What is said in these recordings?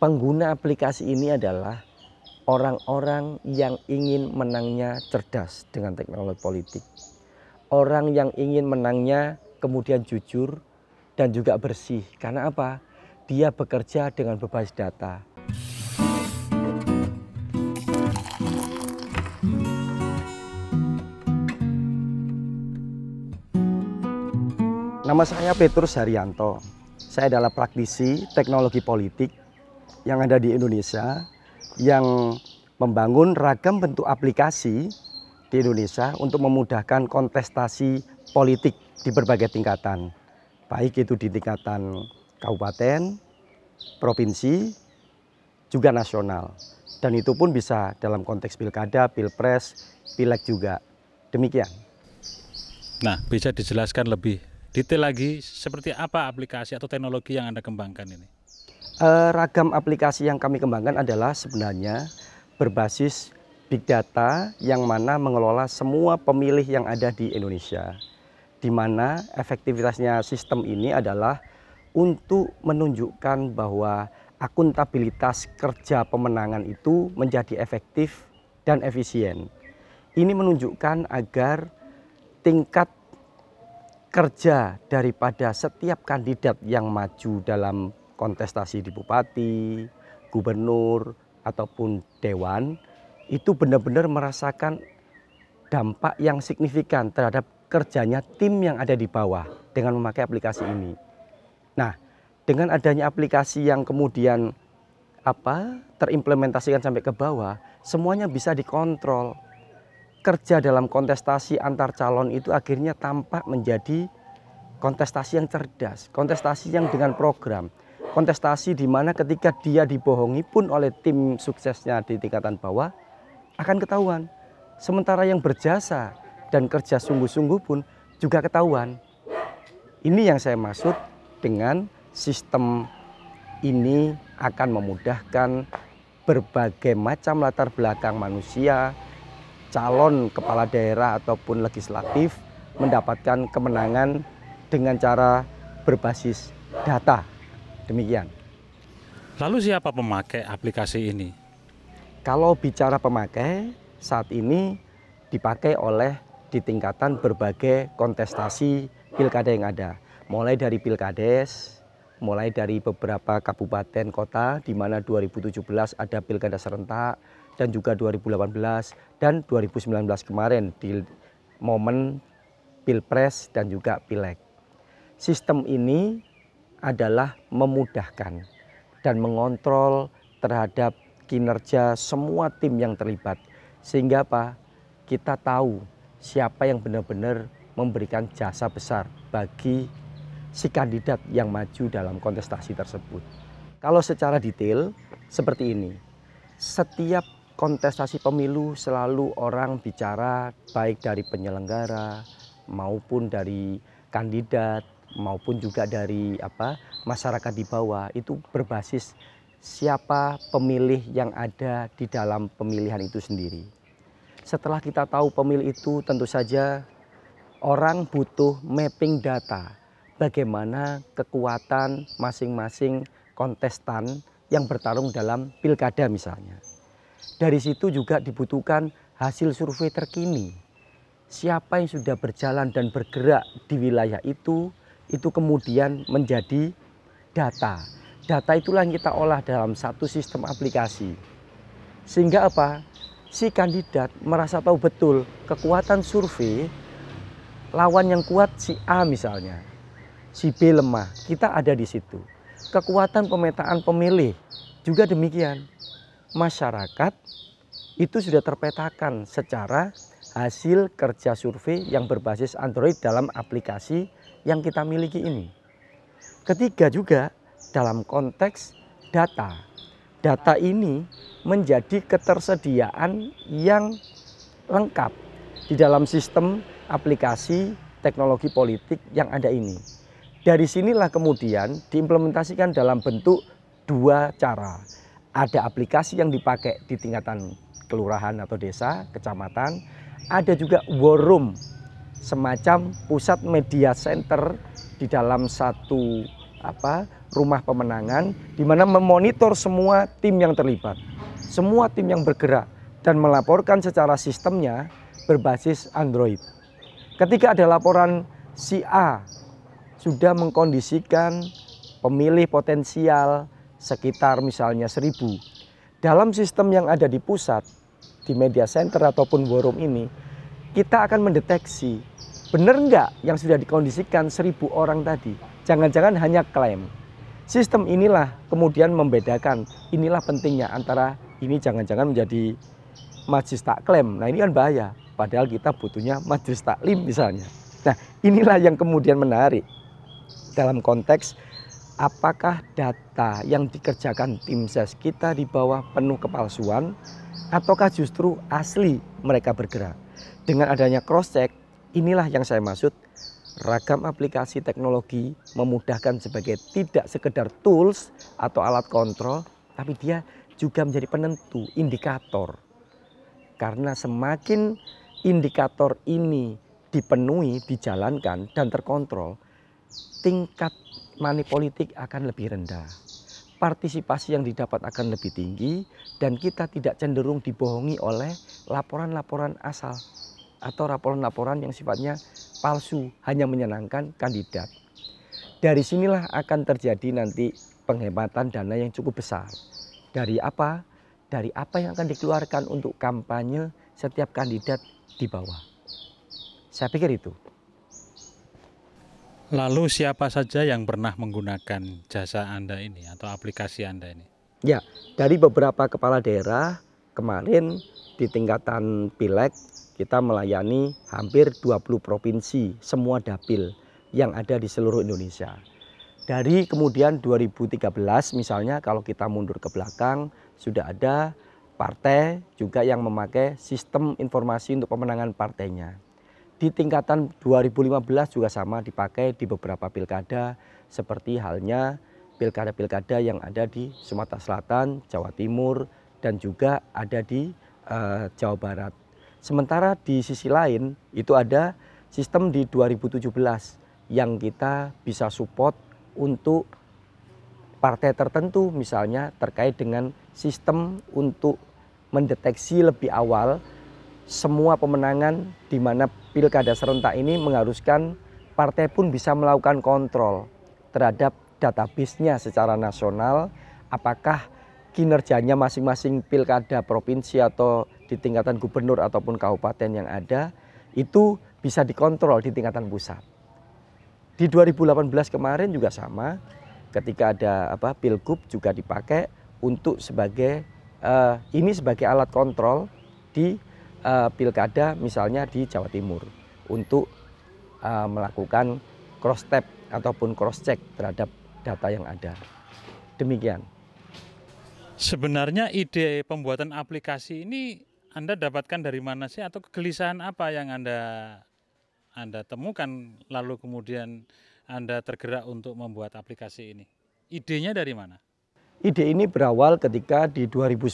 pengguna aplikasi ini adalah orang-orang yang ingin menangnya cerdas dengan teknologi politik. Orang yang ingin menangnya kemudian jujur dan juga bersih. Karena apa? Dia bekerja dengan berbasis data. Nama saya Petrus Haryanto. Saya adalah praktisi teknologi politik yang ada di Indonesia yang membangun ragam bentuk aplikasi di Indonesia untuk memudahkan kontestasi politik di berbagai tingkatan, baik itu di tingkatan kabupaten, provinsi, juga nasional. Dan itu pun bisa dalam konteks pilkada, pilpres, pileg juga. Demikian. Nah, bisa dijelaskan lebih detail lagi seperti apa aplikasi atau teknologi yang Anda kembangkan ini? Eh, ragam aplikasi yang kami kembangkan adalah sebenarnya berbasis big data yang mana mengelola semua pemilih yang ada di Indonesia. Di mana efektivitasnya sistem ini adalah untuk menunjukkan bahwa akuntabilitas kerja pemenangan itu menjadi efektif dan efisien. Ini menunjukkan agar tingkat kerja daripada setiap kandidat yang maju dalam kontestasi di bupati, gubernur, ataupun dewan, itu benar-benar merasakan dampak yang signifikan terhadap kerjanya tim yang ada di bawah dengan memakai aplikasi ini. Nah, dengan adanya aplikasi yang kemudian apa terimplementasikan sampai ke bawah, semuanya bisa dikontrol. Kerja dalam kontestasi antar calon itu akhirnya tampak menjadi kontestasi yang cerdas, kontestasi yang dengan program kontestasi di mana ketika dia dibohongi pun oleh tim suksesnya di tingkatan bawah akan ketahuan. Sementara yang berjasa dan kerja sungguh-sungguh pun juga ketahuan. Ini yang saya maksud dengan sistem ini akan memudahkan berbagai macam latar belakang manusia, calon kepala daerah ataupun legislatif mendapatkan kemenangan dengan cara berbasis data Demikian. Lalu siapa pemakai aplikasi ini? Kalau bicara pemakai, saat ini dipakai oleh di tingkatan berbagai kontestasi pilkada yang ada. Mulai dari pilkades, mulai dari beberapa kabupaten kota di mana 2017 ada pilkada serentak dan juga 2018 dan 2019 kemarin di momen pilpres dan juga pileg. Sistem ini adalah memudahkan dan mengontrol terhadap kinerja semua tim yang terlibat. Sehingga apa? Kita tahu siapa yang benar-benar memberikan jasa besar bagi si kandidat yang maju dalam kontestasi tersebut. Kalau secara detail seperti ini. Setiap kontestasi pemilu selalu orang bicara baik dari penyelenggara maupun dari kandidat maupun juga dari apa masyarakat di bawah itu berbasis siapa pemilih yang ada di dalam pemilihan itu sendiri. Setelah kita tahu pemilih itu tentu saja orang butuh mapping data bagaimana kekuatan masing-masing kontestan yang bertarung dalam pilkada misalnya. Dari situ juga dibutuhkan hasil survei terkini. Siapa yang sudah berjalan dan bergerak di wilayah itu, itu kemudian menjadi data. Data itulah yang kita olah dalam satu sistem aplikasi. Sehingga apa? Si kandidat merasa tahu betul kekuatan survei lawan yang kuat si A misalnya. Si B lemah, kita ada di situ. Kekuatan pemetaan pemilih juga demikian. Masyarakat itu sudah terpetakan secara hasil kerja survei yang berbasis Android dalam aplikasi yang kita miliki ini. Ketiga juga dalam konteks data. Data ini menjadi ketersediaan yang lengkap di dalam sistem aplikasi teknologi politik yang ada ini. Dari sinilah kemudian diimplementasikan dalam bentuk dua cara. Ada aplikasi yang dipakai di tingkatan kelurahan atau desa, kecamatan, ada juga war room semacam pusat media center di dalam satu apa rumah pemenangan di mana memonitor semua tim yang terlibat, semua tim yang bergerak dan melaporkan secara sistemnya berbasis Android. Ketika ada laporan si A sudah mengkondisikan pemilih potensial sekitar misalnya seribu. Dalam sistem yang ada di pusat, di media center ataupun warung ini, kita akan mendeteksi benar enggak yang sudah dikondisikan seribu orang tadi. Jangan-jangan hanya klaim. Sistem inilah kemudian membedakan, inilah pentingnya antara ini jangan-jangan menjadi majlis taklim. Nah ini kan bahaya, padahal kita butuhnya majlis taklim misalnya. Nah inilah yang kemudian menarik dalam konteks apakah data yang dikerjakan tim ses kita di bawah penuh kepalsuan ataukah justru asli mereka bergerak. Dengan adanya cross check, inilah yang saya maksud ragam aplikasi teknologi memudahkan sebagai tidak sekedar tools atau alat kontrol, tapi dia juga menjadi penentu, indikator. Karena semakin indikator ini dipenuhi, dijalankan, dan terkontrol, tingkat money politik akan lebih rendah. Partisipasi yang didapat akan lebih tinggi dan kita tidak cenderung dibohongi oleh laporan-laporan asal atau laporan-laporan yang sifatnya palsu, hanya menyenangkan kandidat. Dari sinilah akan terjadi nanti penghematan dana yang cukup besar. Dari apa? Dari apa yang akan dikeluarkan untuk kampanye setiap kandidat di bawah. Saya pikir itu. Lalu siapa saja yang pernah menggunakan jasa Anda ini atau aplikasi Anda ini? Ya, dari beberapa kepala daerah kemarin di tingkatan pileg kita melayani hampir 20 provinsi, semua dapil yang ada di seluruh Indonesia. Dari kemudian 2013 misalnya kalau kita mundur ke belakang sudah ada partai juga yang memakai sistem informasi untuk pemenangan partainya. Di tingkatan 2015 juga sama dipakai di beberapa pilkada seperti halnya pilkada-pilkada yang ada di Sumatera Selatan, Jawa Timur, dan juga ada di uh, Jawa Barat. Sementara di sisi lain itu ada sistem di 2017 yang kita bisa support untuk partai tertentu misalnya terkait dengan sistem untuk mendeteksi lebih awal semua pemenangan di mana pilkada serentak ini mengharuskan partai pun bisa melakukan kontrol terhadap database-nya secara nasional apakah kinerjanya masing-masing pilkada provinsi atau di tingkatan gubernur ataupun kabupaten yang ada itu bisa dikontrol di tingkatan pusat. Di 2018 kemarin juga sama, ketika ada apa pilgub juga dipakai untuk sebagai uh, ini sebagai alat kontrol di uh, pilkada misalnya di Jawa Timur untuk uh, melakukan cross tab ataupun cross check terhadap data yang ada. Demikian. Sebenarnya ide pembuatan aplikasi ini anda dapatkan dari mana sih atau kegelisahan apa yang Anda Anda temukan lalu kemudian Anda tergerak untuk membuat aplikasi ini? Idenya dari mana? Ide ini berawal ketika di 2010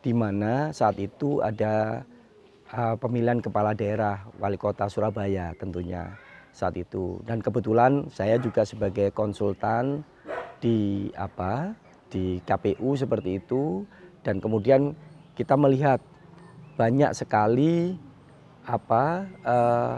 di mana saat itu ada uh, pemilihan kepala daerah wali kota Surabaya tentunya saat itu dan kebetulan saya juga sebagai konsultan di apa di KPU seperti itu dan kemudian kita melihat banyak sekali apa uh,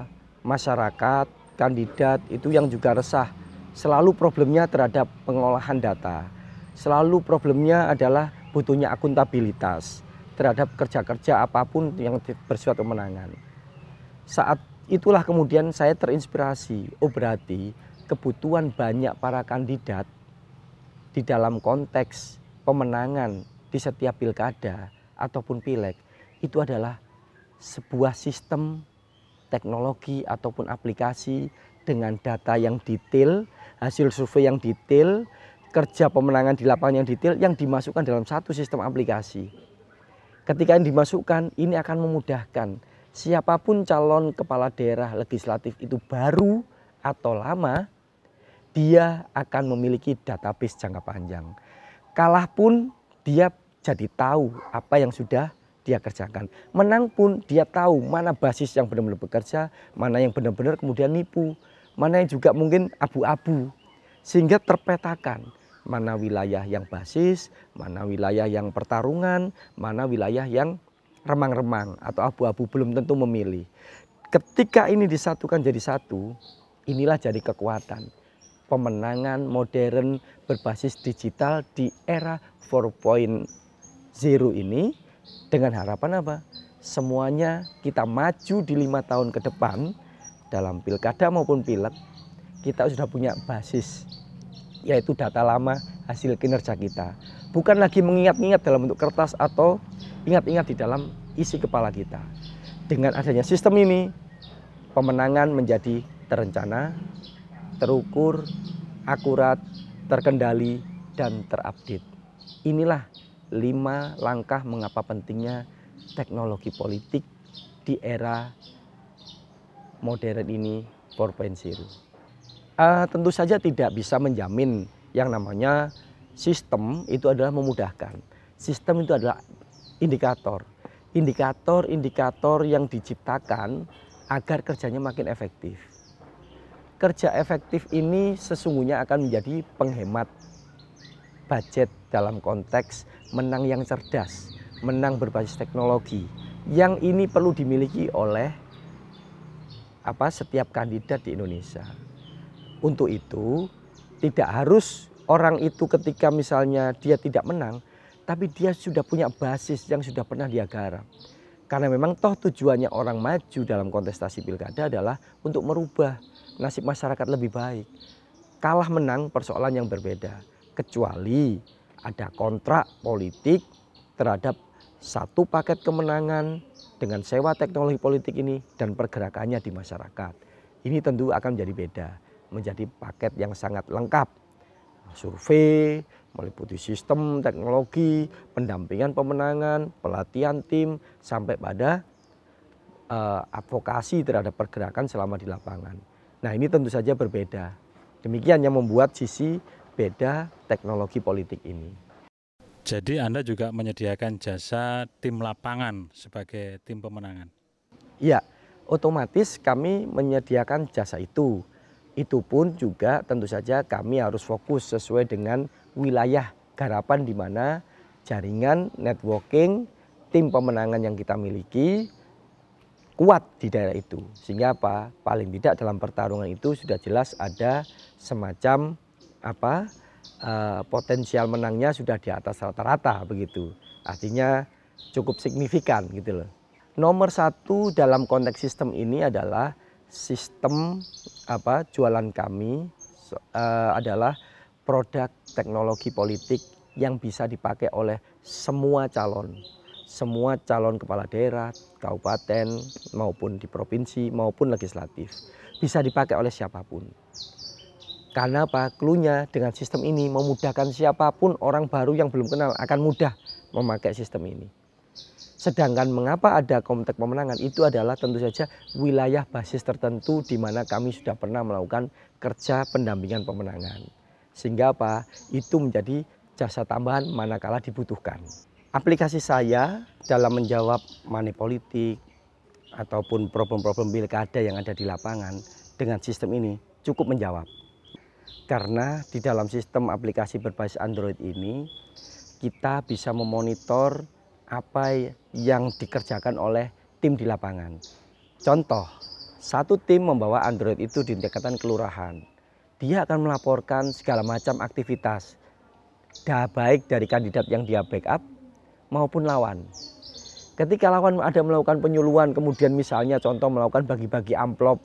masyarakat kandidat itu yang juga resah selalu problemnya terhadap pengolahan data selalu problemnya adalah butuhnya akuntabilitas terhadap kerja-kerja apapun yang bersifat pemenangan saat itulah kemudian saya terinspirasi oh berarti kebutuhan banyak para kandidat di dalam konteks pemenangan di setiap pilkada ataupun pilek itu adalah sebuah sistem teknologi ataupun aplikasi dengan data yang detail, hasil survei yang detail, kerja pemenangan di lapangan yang detail yang dimasukkan dalam satu sistem aplikasi. Ketika yang dimasukkan, ini akan memudahkan siapapun calon kepala daerah legislatif itu baru atau lama, dia akan memiliki database jangka panjang. Kalah pun dia jadi tahu apa yang sudah dia kerjakan. Menang pun dia tahu mana basis yang benar-benar bekerja, mana yang benar-benar kemudian nipu, mana yang juga mungkin abu-abu. Sehingga terpetakan mana wilayah yang basis, mana wilayah yang pertarungan, mana wilayah yang remang-remang atau abu-abu belum tentu memilih. Ketika ini disatukan jadi satu, inilah jadi kekuatan pemenangan modern berbasis digital di era 4.0 zero ini dengan harapan apa? Semuanya kita maju di lima tahun ke depan dalam pilkada maupun pileg kita sudah punya basis yaitu data lama hasil kinerja kita. Bukan lagi mengingat-ingat dalam bentuk kertas atau ingat-ingat di dalam isi kepala kita. Dengan adanya sistem ini, pemenangan menjadi terencana, terukur, akurat, terkendali, dan terupdate. Inilah lima langkah mengapa pentingnya teknologi politik di era modern ini 4.0. Uh, eh, tentu saja tidak bisa menjamin yang namanya sistem itu adalah memudahkan. Sistem itu adalah indikator. Indikator-indikator yang diciptakan agar kerjanya makin efektif. Kerja efektif ini sesungguhnya akan menjadi penghemat budget dalam konteks menang yang cerdas, menang berbasis teknologi. Yang ini perlu dimiliki oleh apa setiap kandidat di Indonesia. Untuk itu tidak harus orang itu ketika misalnya dia tidak menang, tapi dia sudah punya basis yang sudah pernah dia garap. Karena memang toh tujuannya orang maju dalam kontestasi pilkada adalah untuk merubah nasib masyarakat lebih baik. Kalah menang persoalan yang berbeda kecuali ada kontrak politik terhadap satu paket kemenangan dengan sewa teknologi politik ini dan pergerakannya di masyarakat. Ini tentu akan menjadi beda, menjadi paket yang sangat lengkap. Survei, meliputi sistem, teknologi, pendampingan pemenangan, pelatihan tim, sampai pada eh, advokasi terhadap pergerakan selama di lapangan. Nah ini tentu saja berbeda. Demikian yang membuat sisi beda teknologi politik ini. Jadi Anda juga menyediakan jasa tim lapangan sebagai tim pemenangan? Ya, otomatis kami menyediakan jasa itu. Itu pun juga tentu saja kami harus fokus sesuai dengan wilayah garapan di mana jaringan networking tim pemenangan yang kita miliki kuat di daerah itu. Sehingga apa? Paling tidak dalam pertarungan itu sudah jelas ada semacam apa uh, potensial menangnya sudah di atas rata-rata begitu. Artinya cukup signifikan gitu loh. Nomor satu dalam konteks sistem ini adalah sistem apa jualan kami uh, adalah produk teknologi politik yang bisa dipakai oleh semua calon, semua calon kepala daerah, kabupaten maupun di provinsi maupun legislatif bisa dipakai oleh siapapun. Karena apa? Klunya dengan sistem ini memudahkan siapapun orang baru yang belum kenal akan mudah memakai sistem ini. Sedangkan mengapa ada Komtek Pemenangan itu adalah tentu saja wilayah basis tertentu di mana kami sudah pernah melakukan kerja pendampingan pemenangan. Sehingga apa? Itu menjadi jasa tambahan manakala dibutuhkan. Aplikasi saya dalam menjawab money politik ataupun problem-problem pilkada yang ada di lapangan dengan sistem ini cukup menjawab karena di dalam sistem aplikasi berbasis Android ini kita bisa memonitor apa yang dikerjakan oleh tim di lapangan. Contoh, satu tim membawa Android itu di dekatan kelurahan. Dia akan melaporkan segala macam aktivitas, baik dari kandidat yang dia backup maupun lawan. Ketika lawan ada melakukan penyuluhan, kemudian misalnya contoh melakukan bagi-bagi amplop,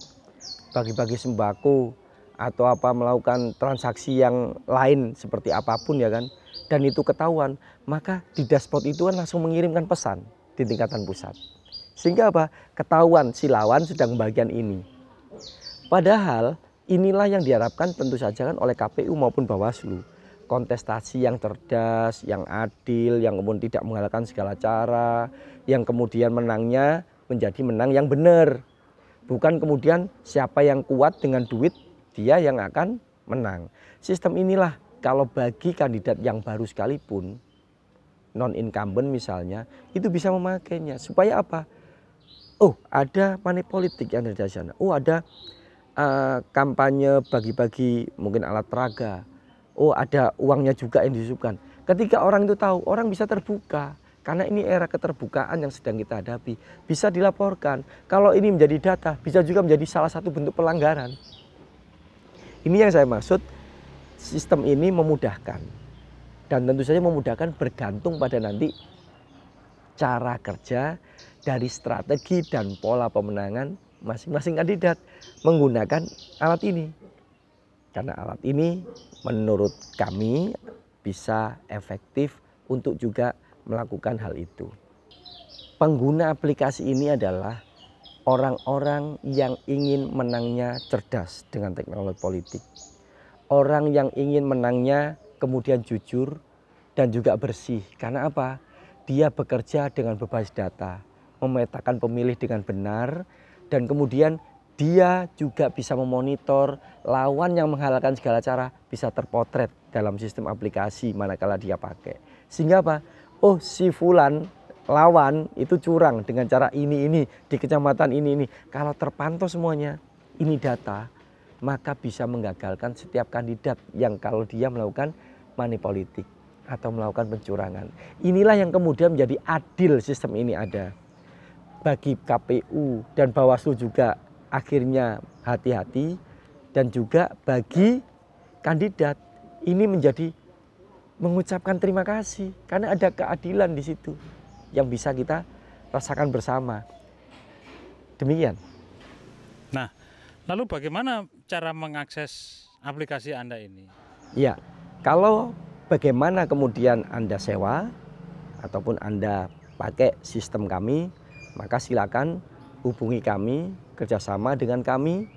bagi-bagi sembako, atau apa melakukan transaksi yang lain seperti apapun ya kan dan itu ketahuan maka di dashboard itu kan langsung mengirimkan pesan di tingkatan pusat sehingga apa ketahuan si lawan sedang bagian ini padahal inilah yang diharapkan tentu saja kan oleh KPU maupun Bawaslu kontestasi yang cerdas yang adil yang kemudian tidak mengalahkan segala cara yang kemudian menangnya menjadi menang yang benar bukan kemudian siapa yang kuat dengan duit dia yang akan menang. Sistem inilah kalau bagi kandidat yang baru sekalipun non incumbent misalnya itu bisa memakainya supaya apa? Oh ada money politik yang terjadi sana. Oh ada uh, kampanye bagi-bagi mungkin alat peraga. Oh ada uangnya juga yang disusupkan. Ketika orang itu tahu orang bisa terbuka karena ini era keterbukaan yang sedang kita hadapi bisa dilaporkan. Kalau ini menjadi data bisa juga menjadi salah satu bentuk pelanggaran. Ini yang saya maksud, sistem ini memudahkan. Dan tentu saja memudahkan bergantung pada nanti cara kerja dari strategi dan pola pemenangan masing-masing kandidat menggunakan alat ini. Karena alat ini menurut kami bisa efektif untuk juga melakukan hal itu. Pengguna aplikasi ini adalah orang-orang yang ingin menangnya cerdas dengan teknologi politik. Orang yang ingin menangnya kemudian jujur dan juga bersih. Karena apa? Dia bekerja dengan berbasis data, memetakan pemilih dengan benar, dan kemudian dia juga bisa memonitor lawan yang menghalalkan segala cara bisa terpotret dalam sistem aplikasi manakala dia pakai. Sehingga apa? Oh si Fulan lawan itu curang dengan cara ini ini di kecamatan ini ini. Kalau terpantau semuanya ini data, maka bisa menggagalkan setiap kandidat yang kalau dia melakukan money politik atau melakukan pencurangan. Inilah yang kemudian menjadi adil sistem ini ada. Bagi KPU dan Bawaslu juga akhirnya hati-hati dan juga bagi kandidat ini menjadi mengucapkan terima kasih karena ada keadilan di situ yang bisa kita rasakan bersama. Demikian. Nah, lalu bagaimana cara mengakses aplikasi Anda ini? Ya, kalau bagaimana kemudian Anda sewa ataupun Anda pakai sistem kami, maka silakan hubungi kami kerjasama dengan kami,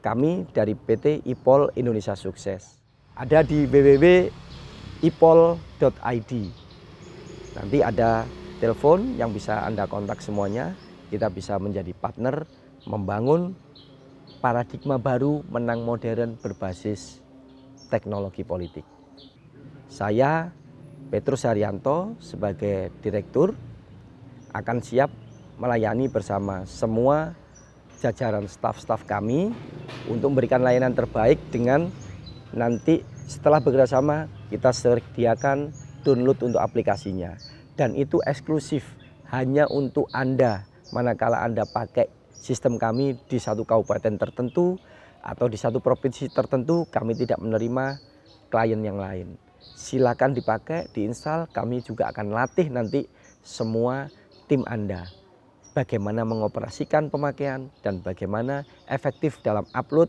kami dari PT IPOL Indonesia Sukses. Ada di www.ipol.id. Nanti ada telepon yang bisa Anda kontak semuanya. Kita bisa menjadi partner membangun paradigma baru menang modern berbasis teknologi politik. Saya Petrus Haryanto sebagai direktur akan siap melayani bersama semua jajaran staf-staf kami untuk memberikan layanan terbaik dengan nanti setelah bekerja sama kita sediakan download untuk aplikasinya dan itu eksklusif hanya untuk Anda manakala Anda pakai sistem kami di satu kabupaten tertentu atau di satu provinsi tertentu kami tidak menerima klien yang lain. Silakan dipakai, diinstal, kami juga akan latih nanti semua tim Anda bagaimana mengoperasikan pemakaian dan bagaimana efektif dalam upload,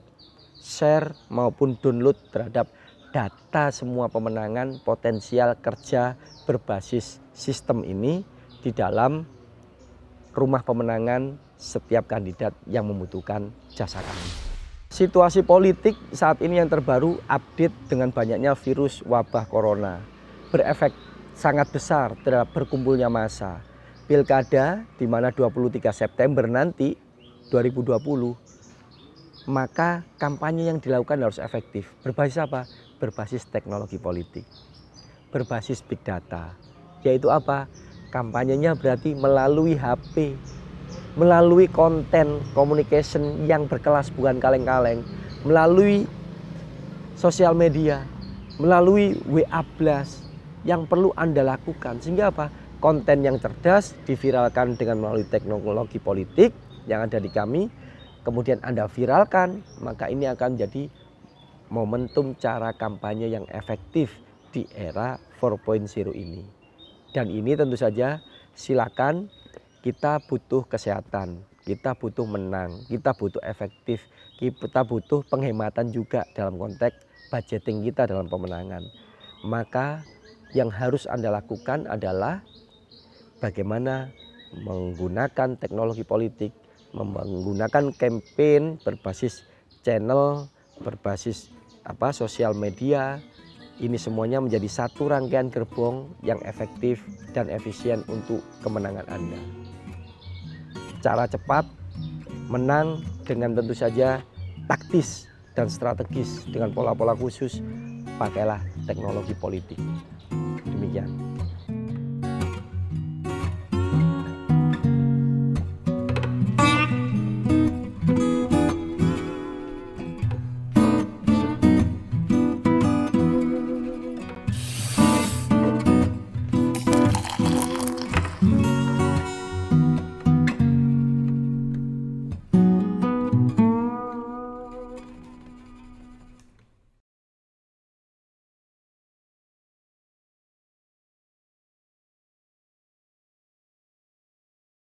share maupun download terhadap data semua pemenangan potensial kerja berbasis sistem ini di dalam rumah pemenangan setiap kandidat yang membutuhkan jasa kami. Situasi politik saat ini yang terbaru update dengan banyaknya virus wabah corona. Berefek sangat besar terhadap berkumpulnya massa. Pilkada di mana 23 September nanti 2020 maka kampanye yang dilakukan harus efektif. Berbasis apa? Berbasis teknologi politik. Berbasis big data, yaitu apa? Kampanyenya berarti melalui HP, melalui konten communication yang berkelas bukan kaleng-kaleng, melalui sosial media, melalui WA blast yang perlu Anda lakukan sehingga apa? konten yang cerdas diviralkan dengan melalui teknologi politik yang ada di kami kemudian Anda viralkan maka ini akan jadi momentum cara kampanye yang efektif di era 4.0 ini. Dan ini tentu saja silakan kita butuh kesehatan, kita butuh menang, kita butuh efektif, kita butuh penghematan juga dalam konteks budgeting kita dalam pemenangan. Maka yang harus Anda lakukan adalah bagaimana menggunakan teknologi politik, menggunakan campaign berbasis channel, berbasis apa sosial media, ini semuanya menjadi satu rangkaian gerbong yang efektif dan efisien untuk kemenangan Anda. Cara cepat, menang dengan tentu saja taktis dan strategis dengan pola-pola khusus, pakailah teknologi politik. Demikian.